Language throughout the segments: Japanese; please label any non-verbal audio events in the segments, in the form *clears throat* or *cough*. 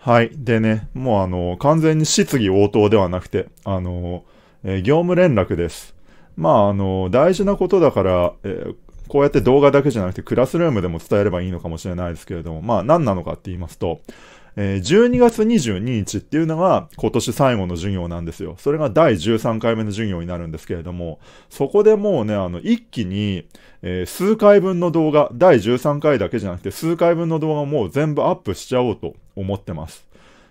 はい。でね、もうあの、完全に質疑応答ではなくて、あの、えー、業務連絡です。まあ、あの、大事なことだから、えー、こうやって動画だけじゃなくてクラスルームでも伝えればいいのかもしれないですけれども、まあ、何なのかって言いますと、え12月22日っていうのが今年最後の授業なんですよ。それが第13回目の授業になるんですけれども、そこでもうね、あの、一気に、え数回分の動画、第13回だけじゃなくて数回分の動画をもう全部アップしちゃおうと思ってます。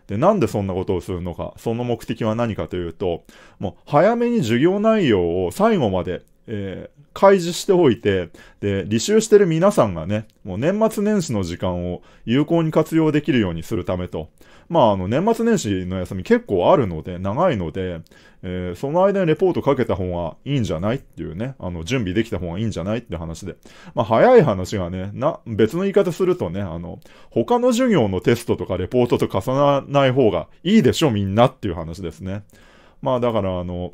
で、なんでそんなことをするのか、その目的は何かというと、もう早めに授業内容を最後までえー、開示しておいて、で、履修してる皆さんがね、もう年末年始の時間を有効に活用できるようにするためと。まあ、あの、年末年始の休み結構あるので、長いので、えー、その間にレポートかけた方がいいんじゃないっていうね、あの、準備できた方がいいんじゃないって話で。まあ、早い話がね、な、別の言い方するとね、あの、他の授業のテストとかレポートと重ならない方がいいでしょ、みんなっていう話ですね。まあ、だから、あの、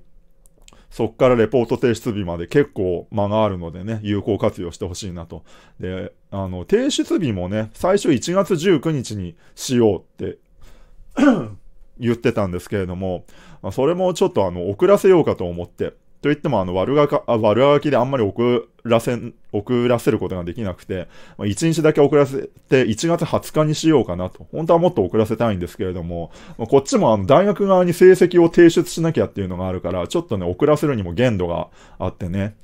そっからレポート提出日まで結構間があるのでね、有効活用してほしいなと。で、あの、提出日もね、最初1月19日にしようって *clears throat* 言ってたんですけれども、それもちょっとあの、遅らせようかと思って、と言っても、あの、悪がか、あ悪あがきであんまり遅らせ、送らせることができなくて、まあ、1日だけ遅らせて、1月20日にしようかなと。本当はもっと遅らせたいんですけれども、まあ、こっちもあの、大学側に成績を提出しなきゃっていうのがあるから、ちょっとね、遅らせるにも限度があってね。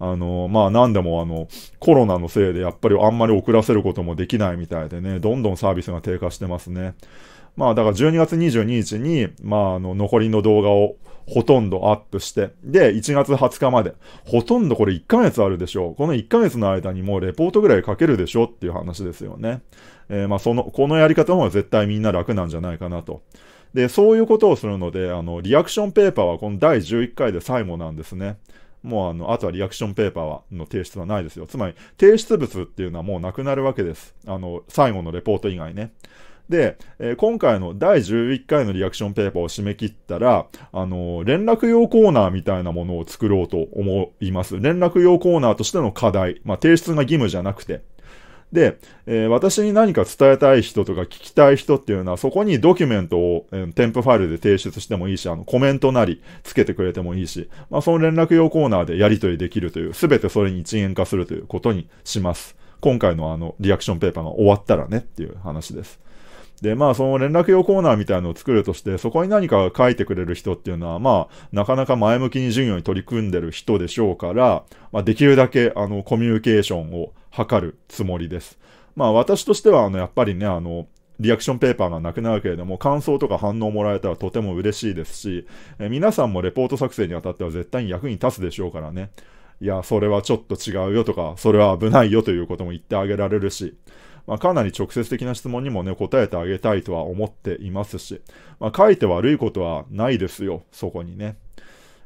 あの、まあ、なんでもあの、コロナのせいでやっぱりあんまり遅らせることもできないみたいでね、どんどんサービスが低下してますね。まあだから12月22日に、まああの残りの動画をほとんどアップして、で、1月20日まで、ほとんどこれ1ヶ月あるでしょう。この1ヶ月の間にもうレポートぐらい書けるでしょっていう話ですよね。えー、まあその、このやり方も絶対みんな楽なんじゃないかなと。で、そういうことをするので、あの、リアクションペーパーはこの第11回で最後なんですね。もうあの、あとはリアクションペーパーは、の提出はないですよ。つまり、提出物っていうのはもうなくなるわけです。あの、最後のレポート以外ね。で、えー、今回の第11回のリアクションペーパーを締め切ったら、あのー、連絡用コーナーみたいなものを作ろうと思います。連絡用コーナーとしての課題。まあ、提出が義務じゃなくて。で、えー、私に何か伝えたい人とか聞きたい人っていうのは、そこにドキュメントを、えー、添付ファイルで提出してもいいし、あの、コメントなりつけてくれてもいいし、まあ、その連絡用コーナーでやり取りできるという、すべてそれに一元化するということにします。今回のあの、リアクションペーパーが終わったらねっていう話です。で、まあ、その連絡用コーナーみたいのを作るとして、そこに何か書いてくれる人っていうのは、まあ、なかなか前向きに授業に取り組んでる人でしょうから、まあ、できるだけ、あの、コミュニケーションを図るつもりです。まあ、私としては、あの、やっぱりね、あの、リアクションペーパーがなくなるけれども、感想とか反応もらえたらとても嬉しいですし、え皆さんもレポート作成にあたっては絶対に役に立つでしょうからね。いや、それはちょっと違うよとか、それは危ないよということも言ってあげられるし、まあ、かなり直接的な質問にもね、答えてあげたいとは思っていますし、まあ、書いて悪いことはないですよ、そこにね。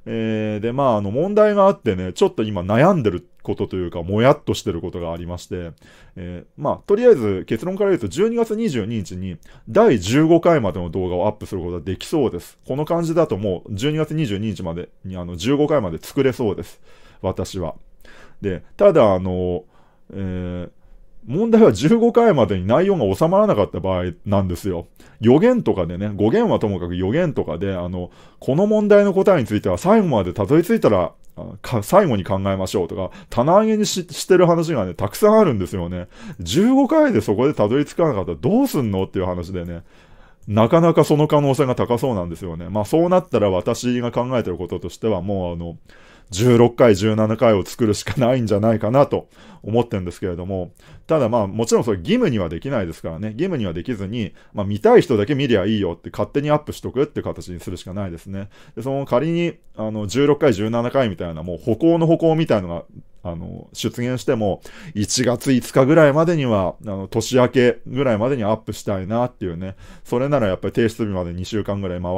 えー、で、まあ、あの、問題があってね、ちょっと今悩んでることというか、もやっとしてることがありまして、えー、まあ、とりあえず結論から言うと、12月22日に第15回までの動画をアップすることができそうです。この感じだともう12月22日までにあの15回まで作れそうです。私は。で、ただ、あの、えー問題は15回までに内容が収まらなかった場合なんですよ。予言とかでね、語源はともかく予言とかで、あの、この問題の答えについては最後までたどり着いたら、最後に考えましょうとか、棚上げにしてる話がね、たくさんあるんですよね。15回でそこでたどり着かなかったらどうすんのっていう話でね。なかなかその可能性が高そうなんですよね。まあそうなったら私が考えてることとしてはもうあの、16回、17回を作るしかないんじゃないかなと思ってるんですけれども、ただまあもちろんそれ義務にはできないですからね、義務にはできずに、まあ見たい人だけ見りゃいいよって勝手にアップしとくって形にするしかないですね。で、その仮にあの16回、17回みたいなもう歩行の歩行みたいなのがあの、出現しても、1月5日ぐらいまでには、あの、年明けぐらいまでにアップしたいなっていうね。それならやっぱり提出日まで2週間ぐらい回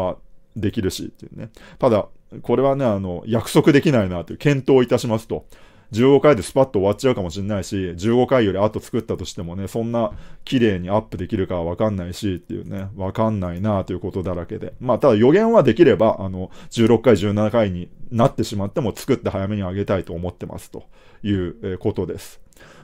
できるしっていうね。ただ、これはね、あの、約束できないなという検討いたしますと。15回でスパッと終わっちゃうかもしれないし、15回より後作ったとしてもね、そんな綺麗にアップできるかはわかんないしっていうね、わかんないなということだらけで。まあ、ただ予言はできれば、あの、16回、17回になってしまっても作って早めに上げたいと思ってますということです。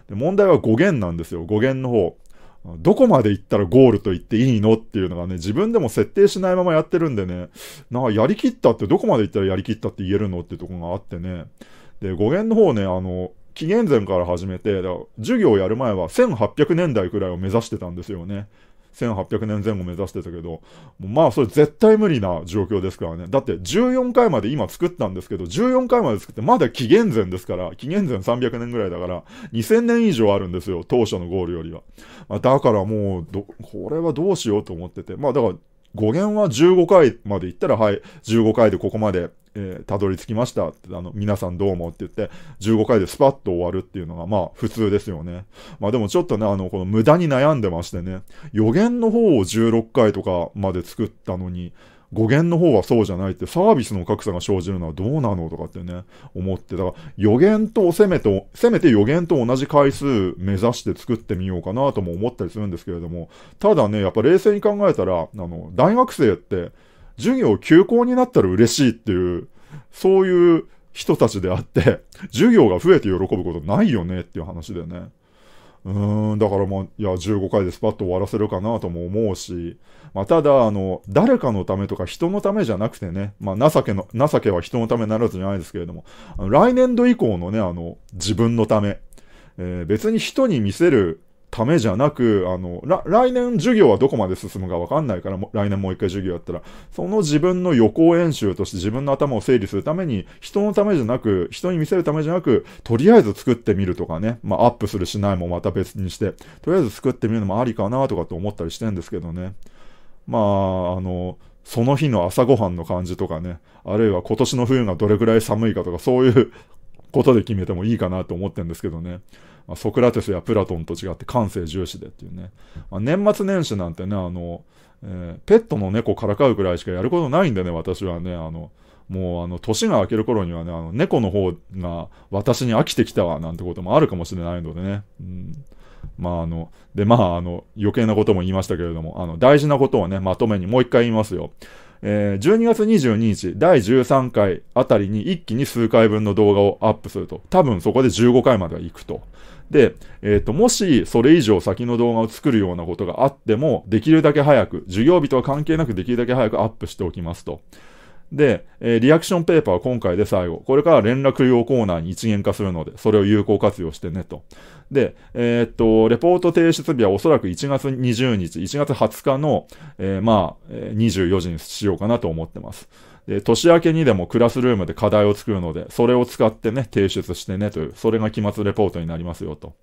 で問題は語源なんですよ。語源の方。どこまで行ったらゴールと言っていいのっていうのがね、自分でも設定しないままやってるんでね、なんかやりきったってどこまで行ったらやりきったって言えるのっていうとこがあってね。で、語源の方ね、あの、紀元前から始めて、だから授業をやる前は1800年代くらいを目指してたんですよね。1800年前後目指してたけど、まあそれ絶対無理な状況ですからね。だって14回まで今作ったんですけど、14回まで作ってまだ紀元前ですから、紀元前300年ぐらいだから、2000年以上あるんですよ、当初のゴールよりは。まあ、だからもうこれはどうしようと思ってて、まあだから語源は15回まで行ったら、はい、15回でここまで、えー、たどり着きましたって、あの、皆さんどうもって言って、15回でスパッと終わるっていうのが、まあ、普通ですよね。まあでもちょっとね、あの、この無駄に悩んでましてね、予言の方を16回とかまで作ったのに、語源の方はそうじゃないって、サービスの格差が生じるのはどうなのとかってね、思って、だから予言とせめて、せめて予言と同じ回数目指して作ってみようかなとも思ったりするんですけれども、ただね、やっぱ冷静に考えたら、あの、大学生って、授業休校になったら嬉しいっていう、そういう人たちであって、授業が増えて喜ぶことないよねっていう話でね。うーん、だからまあ、いや、15回でスパッと終わらせるかなとも思うし、まあ、ただ、あの、誰かのためとか人のためじゃなくてね、まあ、情けの、情けは人のためならずじゃないですけれども、あの来年度以降のね、あの、自分のため、えー、別に人に見せるためじゃなく、あの、来年授業はどこまで進むかわかんないから、来年もう一回授業やったら、その自分の予行演習として自分の頭を整理するために、人のためじゃなく、人に見せるためじゃなく、とりあえず作ってみるとかね、まあ、アップするしないもまた別にして、とりあえず作ってみるのもありかなとかと思ったりしてんですけどね。まあ、あの、その日の朝ごはんの感じとかね、あるいは今年の冬がどれくらい寒いかとか、そういうことで決めてもいいかなと思ってんですけどね。まあ、ソクラテスやプラトンと違って感性重視でっていうね。まあ、年末年始なんてね、あの、えー、ペットの猫からかうくらいしかやることないんでね、私はね、あの、もうあの、年が明ける頃にはね、あの、猫の方が私に飽きてきたわ、なんてこともあるかもしれないのでね。うん。まああの、で、まああの、余計なことも言いましたけれども、あの、大事なことをね、まとめにもう一回言いますよ。えー、12月22日、第13回あたりに一気に数回分の動画をアップすると。多分そこで15回までは行くと。で、えっ、ー、と、もしそれ以上先の動画を作るようなことがあっても、できるだけ早く、授業日とは関係なくできるだけ早くアップしておきますと。で、えー、リアクションペーパーは今回で最後。これから連絡用コーナーに一元化するので、それを有効活用してねと。で、えー、っと、レポート提出日はおそらく1月20日、1月20日の、えー、まあ、24時にしようかなと思ってます。で、年明けにでもクラスルームで課題を作るので、それを使ってね、提出してねという、それが期末レポートになりますよと。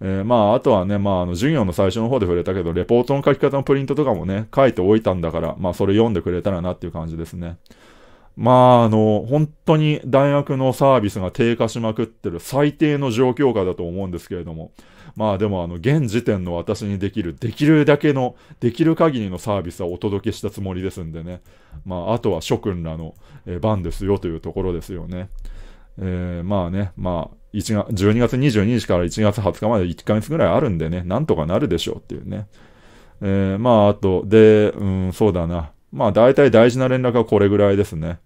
えー、まあ、あとはね、まあ、あの、授業の最初の方で触れたけど、レポートの書き方のプリントとかもね、書いておいたんだから、まあ、それ読んでくれたらなっていう感じですね。まあ、あの、本当に大学のサービスが低下しまくってる最低の状況下だと思うんですけれども、まあでもあの、現時点の私にできる、できるだけの、できる限りのサービスはお届けしたつもりですんでね。まあ、あとは諸君らの番ですよというところですよね。えー、まあね、まあ、1月、12月22日から1月20日まで1ヶ月ぐらいあるんでね、なんとかなるでしょうっていうね。えー、まあ、あと、で、うん、そうだな。まあ、大体大事な連絡はこれぐらいですね。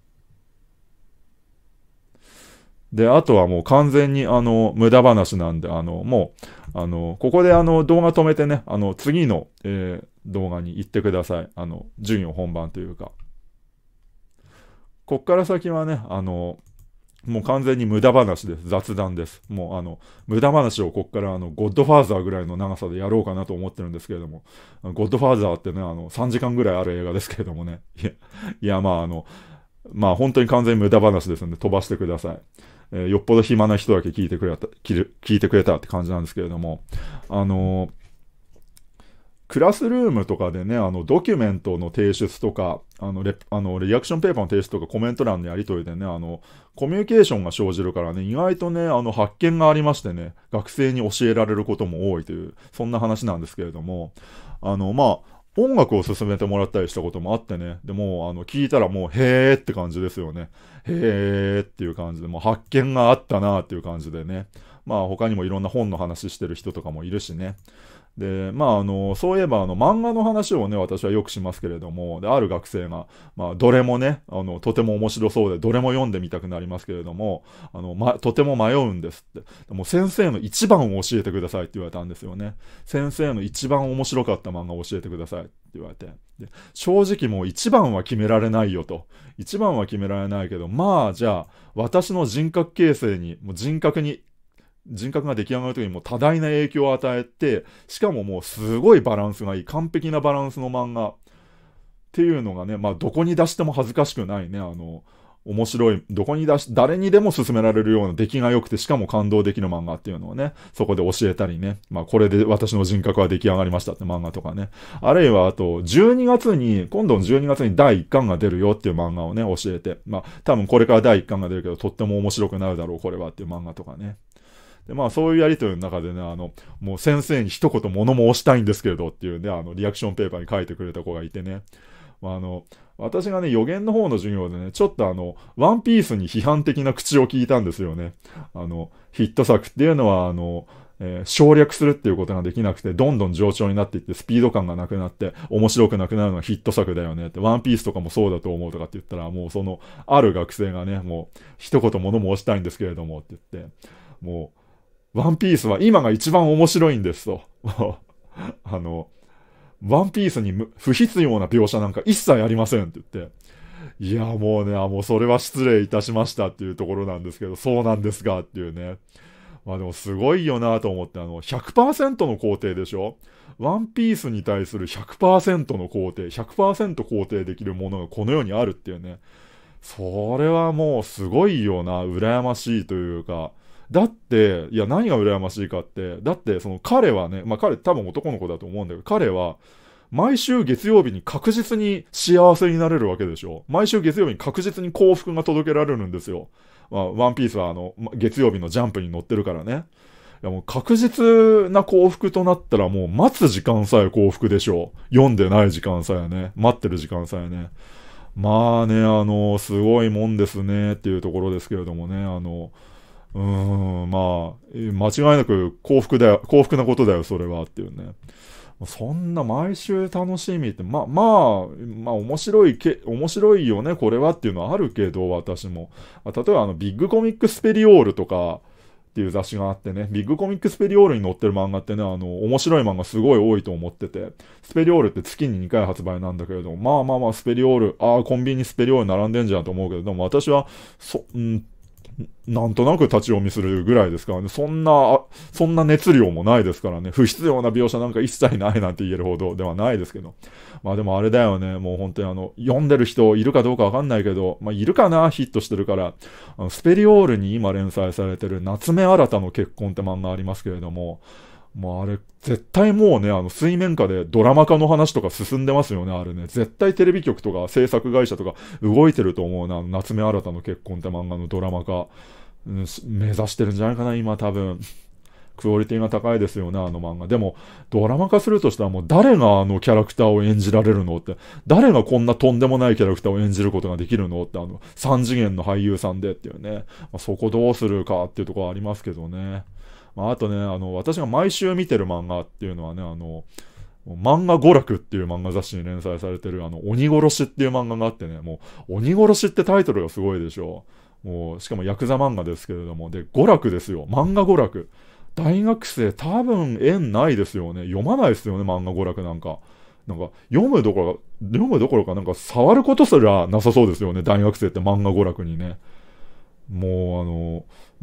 で、あとはもう完全にあの、無駄話なんで、あの、もう、あの、ここであの、動画止めてね、あの、次の、えー、動画に行ってください。あの、順位を本番というか。こっから先はね、あの、もう完全に無駄話です。雑談です。もうあの、無駄話をこっからあの、ゴッドファーザーぐらいの長さでやろうかなと思ってるんですけれども、ゴッドファーザーってね、あの、3時間ぐらいある映画ですけれどもね。いや、いやまああの、まあ本当に完全に無駄話ですんで飛ばしてください。えー、よっぽど暇な人だけ聞いてくれた、聞いてくれたって感じなんですけれども、あのー、クラスルームとかでね、あの、ドキュメントの提出とか、あのレ、あのリアクションペーパーの提出とかコメント欄のやりとりでね、あの、コミュニケーションが生じるからね、意外とね、あの、発見がありましてね、学生に教えられることも多いという、そんな話なんですけれども、あの、まあ、音楽を勧めてもらったりしたこともあってね、でも、あの、聞いたらもう、へーって感じですよね。へーっていう感じで、もう発見があったなっていう感じでね。まあ他にもいろんな本の話してる人とかもいるしね。で、まあ、あの、そういえば、あの、漫画の話をね、私はよくしますけれども、で、ある学生が、まあ、どれもね、あの、とても面白そうで、どれも読んでみたくなりますけれども、あの、ま、とても迷うんですって。でも、先生の一番を教えてくださいって言われたんですよね。先生の一番面白かった漫画を教えてくださいって言われて。で、正直もう一番は決められないよと。一番は決められないけど、まあ、じゃあ、私の人格形成に、もう人格に人格が出来上がるときにも多大な影響を与えて、しかももうすごいバランスがいい、完璧なバランスの漫画っていうのがね、まあどこに出しても恥ずかしくないね、あの、面白い、どこに出し、誰にでも勧められるような出来が良くて、しかも感動できる漫画っていうのをね、そこで教えたりね、まあこれで私の人格は出来上がりましたって漫画とかね、あるいはあと、12月に、今度の12月に第1巻が出るよっていう漫画をね、教えて、まあ多分これから第1巻が出るけど、とっても面白くなるだろう、これはっていう漫画とかね。で、まあそういうやりとりの中でね、あの、もう先生に一言物申したいんですけれどっていうね、あの、リアクションペーパーに書いてくれた子がいてね、まああの、私がね、予言の方の授業でね、ちょっとあの、ワンピースに批判的な口を聞いたんですよね。あの、ヒット作っていうのは、あの、えー、省略するっていうことができなくて、どんどん上調になっていって、スピード感がなくなって、面白くなくなるのはヒット作だよねって、ワンピースとかもそうだと思うとかって言ったら、もうその、ある学生がね、もう、一言物申したいんですけれどもって言って、もう、ワンピースは今が一番面白いんですと。*laughs* あの、ワンピースに不必要な描写なんか一切ありませんって言って、いや、もうね、もうそれは失礼いたしましたっていうところなんですけど、そうなんですがっていうね。まあでもすごいよなと思って、あの、100%の工程でしょワンピースに対する100%の工程、100%肯定できるものがこの世にあるっていうね。それはもうすごいよな、羨ましいというか、だって、いや、何が羨ましいかって、だって、その彼はね、まあ彼多分男の子だと思うんだけど、彼は、毎週月曜日に確実に幸せになれるわけでしょ。毎週月曜日に確実に幸福が届けられるんですよ。まあ、ワンピースはあの、月曜日のジャンプに乗ってるからね。いやもう確実な幸福となったらもう待つ時間さえ幸福でしょう。読んでない時間さえね。待ってる時間さえね。まあね、あの、すごいもんですねっていうところですけれどもね、あの、うん、まあ、間違いなく幸福だよ、幸福なことだよ、それは、っていうね。そんな毎週楽しみって、ま、あ、まあ、まあ、面白いけ、面白いよね、これはっていうのはあるけど、私も。例えば、あの、ビッグコミックスペリオールとか、っていう雑誌があってね、ビッグコミックスペリオールに載ってる漫画ってね、あの、面白い漫画すごい多いと思ってて、スペリオールって月に2回発売なんだけれども、まあまあまあ、スペリオール、ああ、コンビニスペリオール並んでんじゃんと思うけど、でも、私は、そ、うんなんとなく立ち読みするぐらいですからね、そんな、そんな熱量もないですからね、不必要な描写なんか一切ないなんて言えるほどではないですけど。まあでもあれだよね、もう本当にあの、読んでる人いるかどうかわかんないけど、まあいるかな、ヒットしてるから、スペリオールに今連載されてる夏目新たの結婚って漫画ありますけれども、もうあれ、絶対もうね、あの、水面下でドラマ化の話とか進んでますよね、あれね。絶対テレビ局とか制作会社とか動いてると思うな、夏目新たの結婚って漫画のドラマ化、うん、目指してるんじゃないかな、今多分。クオリティが高いですよね、あの漫画。でも、ドラマ化するとしたらもう誰があのキャラクターを演じられるのって、誰がこんなとんでもないキャラクターを演じることができるのって、あの、3次元の俳優さんでっていうね。まあ、そこどうするかっていうところありますけどね。まあ、あとね、あの、私が毎週見てる漫画っていうのはね、あの、漫画娯楽っていう漫画雑誌に連載されてる、あの、鬼殺しっていう漫画があってね、もう、鬼殺しってタイトルがすごいでしょ。もう、しかもヤクザ漫画ですけれども、で、娯楽ですよ。漫画娯楽。大学生多分縁ないですよね。読まないですよね、漫画娯楽なんか。なんか、読むどころか、読むどころかなんか触ることすらなさそうですよね、大学生って漫画娯楽にね。もう、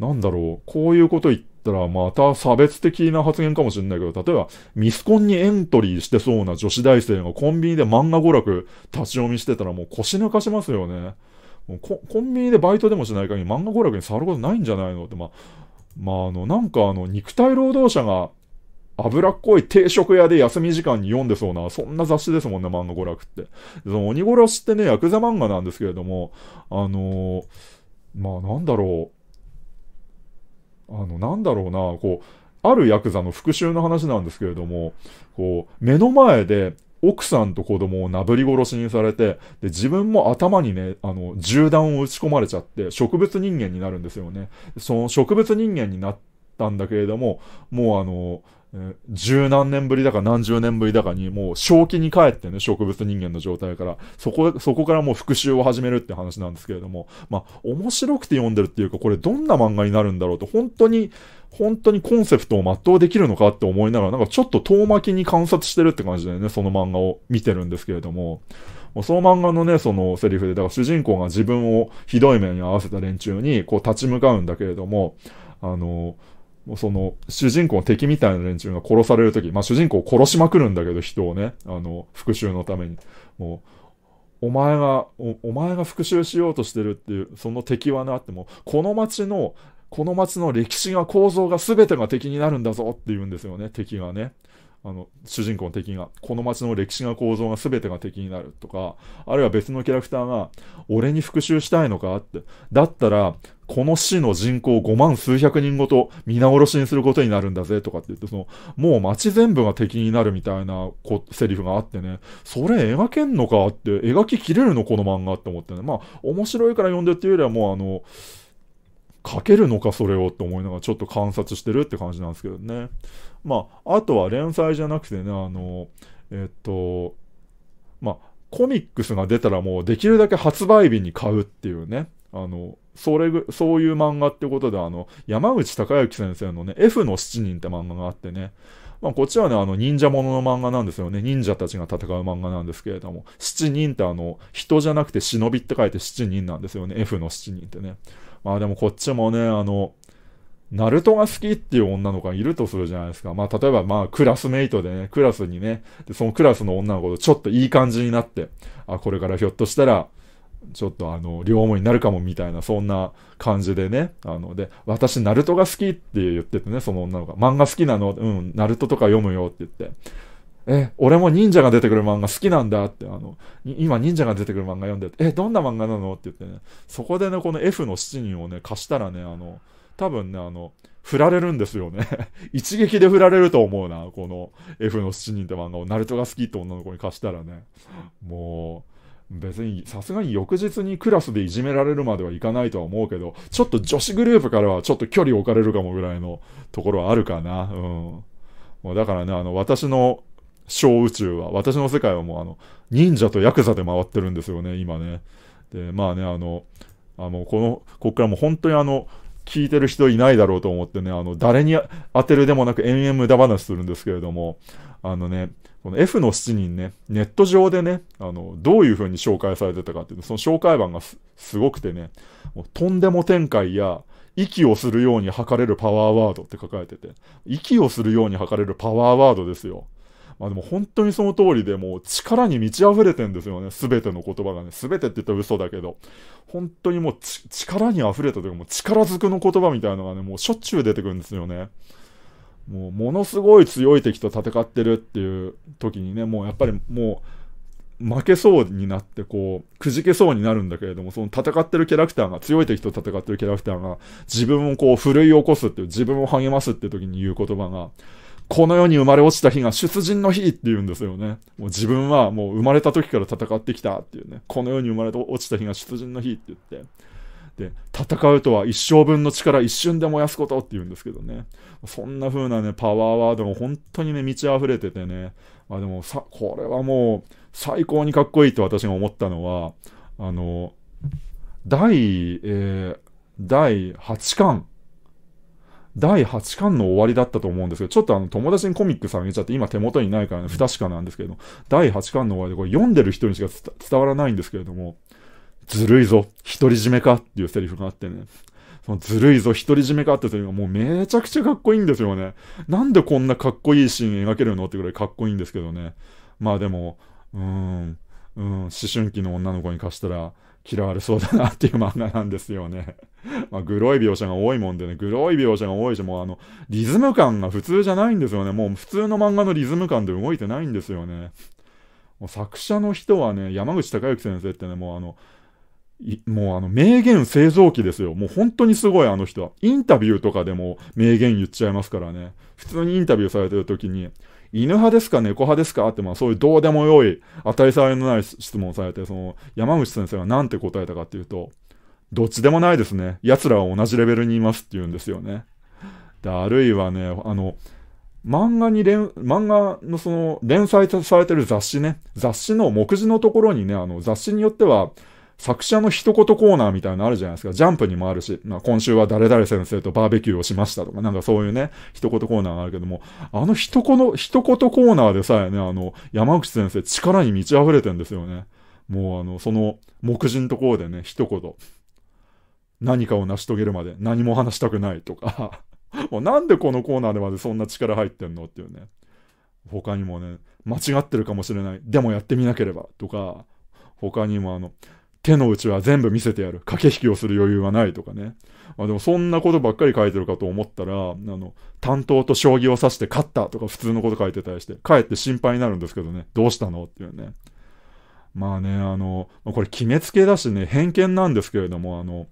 あの、なんだろう、こういうこと言って、ったら、また差別的な発言かもしれないけど、例えば、ミスコンにエントリーしてそうな女子大生がコンビニで漫画娯楽立ち読みしてたらもう腰抜かしますよね。もうコンビニでバイトでもしない限り漫画娯楽に触ることないんじゃないのって、まあ、まあ、あの、なんかあの、肉体労働者が脂っこい定食屋で休み時間に読んでそうな、そんな雑誌ですもんね、漫画娯楽って。その鬼殺しってね、ヤクザ漫画なんですけれども、あのー、まあなんだろう、あの、なんだろうな、こう、あるヤクザの復讐の話なんですけれども、こう、目の前で奥さんと子供をなぶり殺しにされて、で、自分も頭にね、あの、銃弾を打ち込まれちゃって、植物人間になるんですよね。その植物人間になったんだけれども、もうあの、十何年ぶりだか何十年ぶりだかに、もう正気に帰ってね、植物人間の状態から、そこ、そこからもう復讐を始めるって話なんですけれども、まあ、面白くて読んでるっていうか、これどんな漫画になるんだろうと、本当に、本当にコンセプトを全うできるのかって思いながら、なんかちょっと遠巻きに観察してるって感じでね、その漫画を見てるんですけれども、その漫画のね、そのセリフで、だから主人公が自分をひどい目に合わせた連中に、こう立ち向かうんだけれども、あのもうその、主人公の敵みたいな連中が殺されるとき、まあ主人公を殺しまくるんだけど、人をね、あの、復讐のために。もう、お前がお、お前が復讐しようとしてるっていう、その敵はなっても、この街の、この街の歴史が構造が全てが敵になるんだぞって言うんですよね、敵がね。あの、主人公の敵が、この街の歴史が構造が全てが敵になるとか、あるいは別のキャラクターが、俺に復讐したいのかって。だったら、この市の人口5万数百人ごと皆殺しにすることになるんだぜとかって言って、その、もう街全部が敵になるみたいなこセリフがあってね、それ描けんのかって、描ききれるのこの漫画って思ってね。まあ、面白いから読んでっていうよりはもうあの、書けるのかそれをって思いながらちょっと観察してるって感じなんですけどね。まあ、あとは連載じゃなくてね、あの、えっと、まあ、コミックスが出たらもうできるだけ発売日に買うっていうね、あの、それぐ、そういう漫画ってことで、あの、山口孝之先生のね、F の7人って漫画があってね、まあ、こっちはね、あの、忍者ものの漫画なんですよね。忍者たちが戦う漫画なんですけれども、7人ってあの、人じゃなくて忍びって書いて7人なんですよね。F の7人ってね。まあでもこっちもね、あの、ナルトが好きっていう女の子がいるとするじゃないですか。まあ、例えば、まあ、クラスメイトでね、クラスにね、でそのクラスの女の子とちょっといい感じになって、あ、これからひょっとしたら、ちょっとあの、両思いになるかもみたいな、そんな感じでね。あの、で、私、ナルトが好きって言っててね、その女の子が。漫画好きなのうん、ナルトとか読むよって言って。え、俺も忍者が出てくる漫画好きなんだって、あの、今忍者が出てくる漫画読んでえ、どんな漫画なのって言ってね、そこでね、この F の7人をね、貸したらね、あの、多分ね、あの、振られるんですよね *laughs* 一撃で振られると思うな、この F の7人って漫画を、ナルトが好きって女の子に貸したらね、もう、別にさすがに翌日にクラスでいじめられるまではいかないとは思うけど、ちょっと女子グループからはちょっと距離置かれるかもぐらいのところはあるかな。うん。もうだからね、あの、私の小宇宙は。私の世界はもうあの、忍者とヤクザで回ってるんですよね、今ね。で、まあね、あの、あの、この、こっからもう本当にあの、聞いてる人いないだろうと思ってね、あの、誰に当てるでもなく延々無駄話するんですけれども、あのね、この F の7人ね、ネット上でね、あの、どういう風に紹介されてたかっていうと、その紹介版がすごくてね、もうとんでも展開や、息をするように吐かれるパワーワードって書かれてて、息をするように吐かれるパワーワードですよ。まあでも本当にその通りでもう力に満ち溢れてんですよね。すべての言葉がね。すべてって言ったら嘘だけど。本当にもう力に溢れたというかもう力ずくの言葉みたいなのがね、もうしょっちゅう出てくるんですよね。もうものすごい強い敵と戦ってるっていう時にね、もうやっぱりもう、負けそうになってこうくじけそうになるんだけれどもその戦ってるキャラクターが強い敵と戦ってるキャラクターが自分をこう奮い起こすっていう自分を励ますって時に言う言葉がこの世に生まれ落ちた日が出陣の日って言うんですよね。もう自分はもう生まれた時から戦ってきたっていうね。この世に生まれ落ちた日が出陣の日って言って。で、戦うとは一生分の力一瞬で燃やすことって言うんですけどね。そんな風なね、パワーワードも本当にね、満ち溢れててね。まあでもさ、これはもう最高にかっこいいと私が思ったのは、あの、第、えー、第8巻第8巻の終わりだったと思うんですけど、ちょっとあの友達にコミックさんげちゃって、今手元にないから、ね、不確かなんですけど、第8巻の終わりでこれ読んでる人にしか伝わらないんですけれども、ずるいぞ、独り占めかっていうセリフがあってね。そのずるいぞ、独り占めかってセリフがもうめちゃくちゃかっこいいんですよね。なんでこんなかっこいいシーン描けるのってくらいかっこいいんですけどね。まあでも、うーん、うん、思春期の女の子に貸したら嫌われそうだなっていう漫画なんですよね。*laughs* まあ、グロい描写が多いもんでね、グロい描写が多いし、もうあの、リズム感が普通じゃないんですよね。もう普通の漫画のリズム感で動いてないんですよね。もう作者の人はね、山口孝之先生ってね、もうあの、もうあの名言製造機ですよ。もう本当にすごいあの人は。インタビューとかでも名言言っちゃいますからね。普通にインタビューされてる時に、犬派ですか猫派ですかって、まあそういうどうでもよい、当たり障りのない質問をされて、その山口先生が何て答えたかっていうと、どっちでもないですね。奴らは同じレベルにいますって言うんですよね。で、あるいはね、あの、漫画に連、漫画のその連載されてる雑誌ね、雑誌の目次のところにね、あの雑誌によっては、作者の一言コーナーみたいなのあるじゃないですか。ジャンプにもあるし、まあ、今週は誰々先生とバーベキューをしましたとか、なんかそういうね、一言コーナーがあるけども、あの一言、一言コーナーでさえね、あの、山口先生力に満ち溢れてんですよね。もうあの、その目次のところでね、一言。何かを成し遂げるまで何も話したくないとか *laughs* もうなんでこのコーナーでまでそんな力入ってんのっていうね。他にもね、間違ってるかもしれない。でもやってみなければとか、他にもあの、手の内は全部見せてやる。駆け引きをする余裕はないとかね。まあでもそんなことばっかり書いてるかと思ったら、あの、担当と将棋を指して勝ったとか普通のこと書いてたりして、かえって心配になるんですけどね、どうしたのっていうね。まあね、あの、これ決めつけだしね、偏見なんですけれども、あの、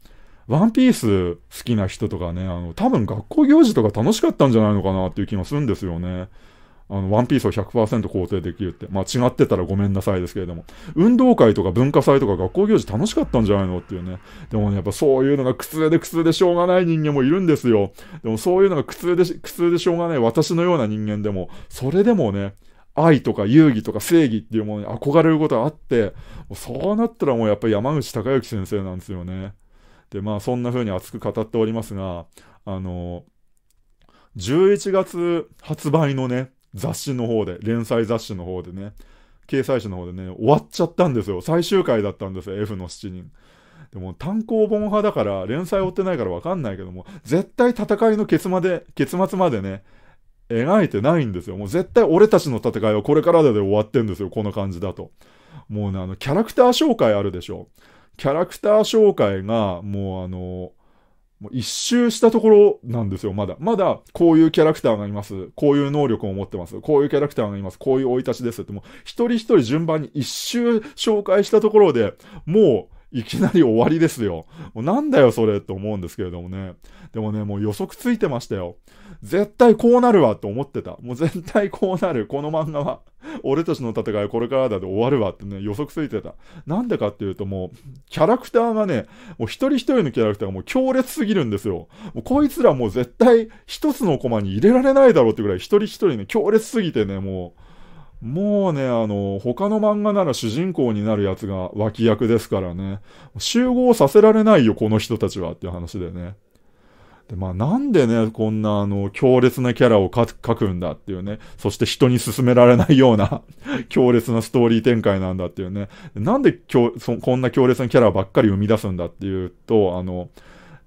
ワンピース好きな人とかね、あの、多分学校行事とか楽しかったんじゃないのかなっていう気もするんですよね。あの、ワンピースを100%肯定できるって。まあ違ってたらごめんなさいですけれども。運動会とか文化祭とか学校行事楽しかったんじゃないのっていうね。でもね、やっぱそういうのが苦痛で苦痛でしょうがない人間もいるんですよ。でもそういうのが苦痛で、苦痛でしょうがない私のような人間でも、それでもね、愛とか遊戯とか正義っていうものに憧れることがあって、そうなったらもうやっぱり山口隆之先生なんですよね。で、まあそんな風に熱く語っておりますが、あの、11月発売のね、雑誌の方で、連載雑誌の方でね、掲載誌の方でね、終わっちゃったんですよ。最終回だったんですよ、F の7人。でも単行本派だから、連載追ってないからわかんないけども、絶対戦いの結まで、結末までね、描いてないんですよ。もう絶対俺たちの戦いはこれからで終わってんですよ、この感じだと。もうね、あの、キャラクター紹介あるでしょ。キャラクター紹介が、もうあの、もう一周したところなんですよ、まだ。まだ、こういうキャラクターがいます。こういう能力を持ってます。こういうキャラクターがいます。こういう生い立ちですって、もう、一人一人順番に一周紹介したところで、もう、いきなり終わりですよ。もうなんだよそれって思うんですけれどもね。でもね、もう予測ついてましたよ。絶対こうなるわって思ってた。もう絶対こうなる。この漫画は。*laughs* 俺たちの戦いこれからだで終わるわってね、予測ついてた。なんでかっていうともう、キャラクターがね、もう一人一人のキャラクターがもう強烈すぎるんですよ。もうこいつらもう絶対一つのコマに入れられないだろうってぐらい一人一人ね、強烈すぎてね、もう、もうね、あの、他の漫画なら主人公になるやつが脇役ですからね。集合させられないよ、この人たちはっていう話でね。で、まあなんでね、こんなあの、強烈なキャラを書くんだっていうね。そして人に勧められないような *laughs* 強烈なストーリー展開なんだっていうね。なんで今日そこんな強烈なキャラばっかり生み出すんだっていうと、あの、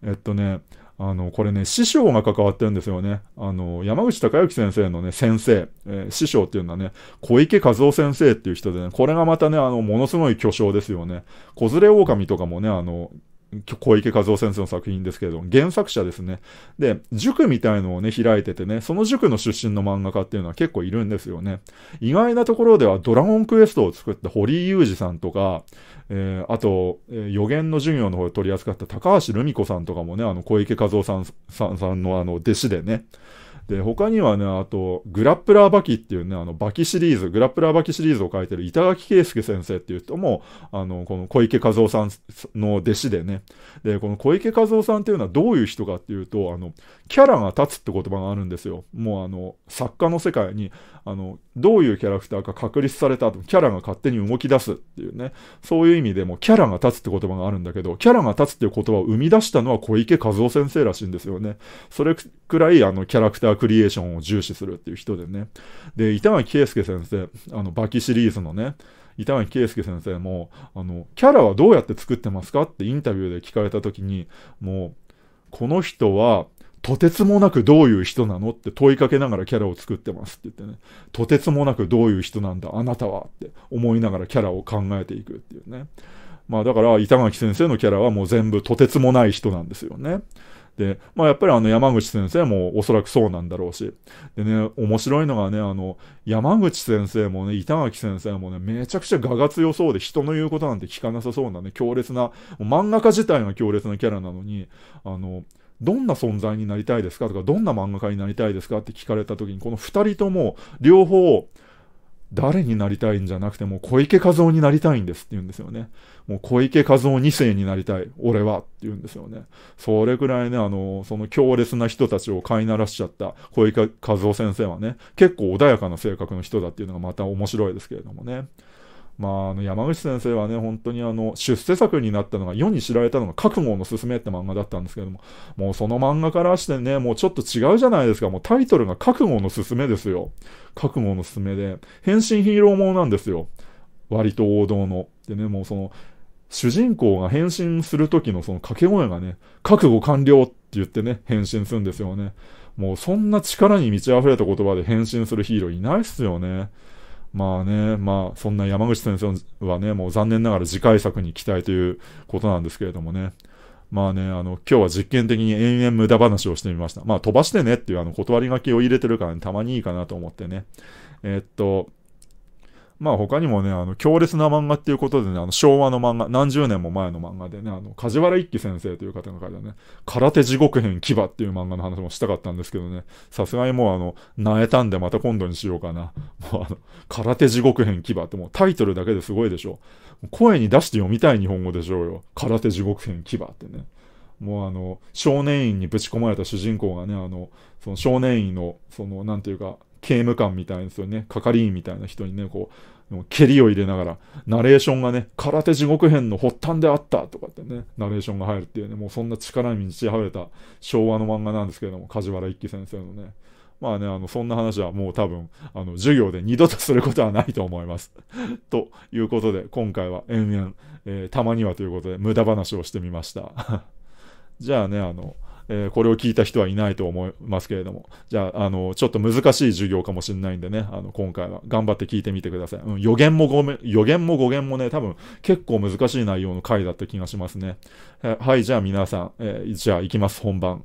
えっとね、あの、これね、師匠が関わってるんですよね。あの、山口隆之先生のね、先生、えー、師匠っていうのはね、小池和夫先生っていう人でね、これがまたね、あの、ものすごい巨匠ですよね。子連れ狼とかもね、あの、小池和夫先生の作品ですけれども、原作者ですね。で、塾みたいのをね、開いててね、その塾の出身の漫画家っていうのは結構いるんですよね。意外なところでは、ドラゴンクエストを作った堀井裕二さんとか、えー、あと、えー、予言の授業の方で取り扱った高橋留美子さんとかもね、あの、小池和夫さん、さんのあの、弟子でね、で、他にはね、あと、グラップラーバキっていうね、あの、バキシリーズ、グラップラーバキシリーズを書いてる板垣圭介先生っていう人も、あの、この小池和夫さんの弟子でね。で、この小池和夫さんっていうのはどういう人かっていうと、あの、キャラが立つって言葉があるんですよ。もうあの、作家の世界に、あの、どういうキャラクターか確立された後、キャラが勝手に動き出すっていうね。そういう意味でも、キャラが立つって言葉があるんだけど、キャラが立つっていう言葉を生み出したのは小池和夫先生らしいんですよね。それくらい、あの、キャラクタークリエーションを重視するっていう人でね。で、板垣圭介先生、あの、バキシリーズのね、板垣圭介先生も、あの、キャラはどうやって作ってますかってインタビューで聞かれた時に、もう、この人は、とてつもなくどういう人なのって問いかけながらキャラを作ってますって言ってね。とてつもなくどういう人なんだあなたはって思いながらキャラを考えていくっていうね。まあだから板垣先生のキャラはもう全部とてつもない人なんですよね。で、まあやっぱりあの山口先生もおそらくそうなんだろうし。でね、面白いのがね、あの、山口先生もね、板垣先生もね、めちゃくちゃ画が強そうで人の言うことなんて聞かなさそうなね、強烈な、漫画家自体が強烈なキャラなのに、あの、どんな存在になりたいですかとか、どんな漫画家になりたいですかって聞かれた時に、この二人とも、両方、誰になりたいんじゃなくてもう小池和夫になりたいんですって言うんですよね。もう小池和夫2世になりたい。俺はって言うんですよね。それくらいね、あの、その強烈な人たちを飼いならしちゃった小池和夫先生はね、結構穏やかな性格の人だっていうのがまた面白いですけれどもね。まあ、あの山口先生はね、本当にあの出世作になったのが、世に知られたのが、覚悟のすすめって漫画だったんですけども、もうその漫画からしてね、もうちょっと違うじゃないですか、もうタイトルが覚悟のすすめですよ。覚悟のすすめで、変身ヒーローものなんですよ。割と王道の。でね、もうその、主人公が変身する時のその掛け声がね、覚悟完了って言ってね、変身するんですよね。もうそんな力に満ち溢れた言葉で変身するヒーローいないっすよね。まあね、まあ、そんな山口先生はね、もう残念ながら次回作に期待ということなんですけれどもね。まあね、あの、今日は実験的に延々無駄話をしてみました。まあ、飛ばしてねっていうあの断り書きを入れてるから、ね、たまにいいかなと思ってね。えー、っと、まあ他にもね、あの、強烈な漫画っていうことでね、あの、昭和の漫画、何十年も前の漫画でね、あの、梶原一騎先生という方が書いたね、空手地獄編牙っていう漫画の話もしたかったんですけどね、さすがにもうあの、なえたんでまた今度にしようかな。もうあの、空手地獄編牙ってもうタイトルだけですごいでしょ。声に出して読みたい日本語でしょうよ。空手地獄編牙ってね。もうあの、少年院にぶち込まれた主人公がね、あの、その少年院の、その、なんていうか、刑務官みたいな人にね、係員みたいな人にね、こう、蹴りを入れながら、ナレーションがね、空手地獄編の発端であったとかってね、ナレーションが入るっていうね、もうそんな力に満ちふれた昭和の漫画なんですけれども、梶原一騎先生のね。まあね、あの、そんな話はもう多分、あの、授業で二度とすることはないと思います。*laughs* ということで、今回は延々、えー、たまにはということで、無駄話をしてみました。*laughs* じゃあね、あの、えー、これを聞いた人はいないと思いますけれども、じゃあ、あの、ちょっと難しい授業かもしれないんでね、あの、今回は頑張って聞いてみてください。うん、予言もごめ、予言も語源もね、多分結構難しい内容の回だった気がしますね。えー、はい、じゃあ皆さん、えー、じゃあ行きます、本番。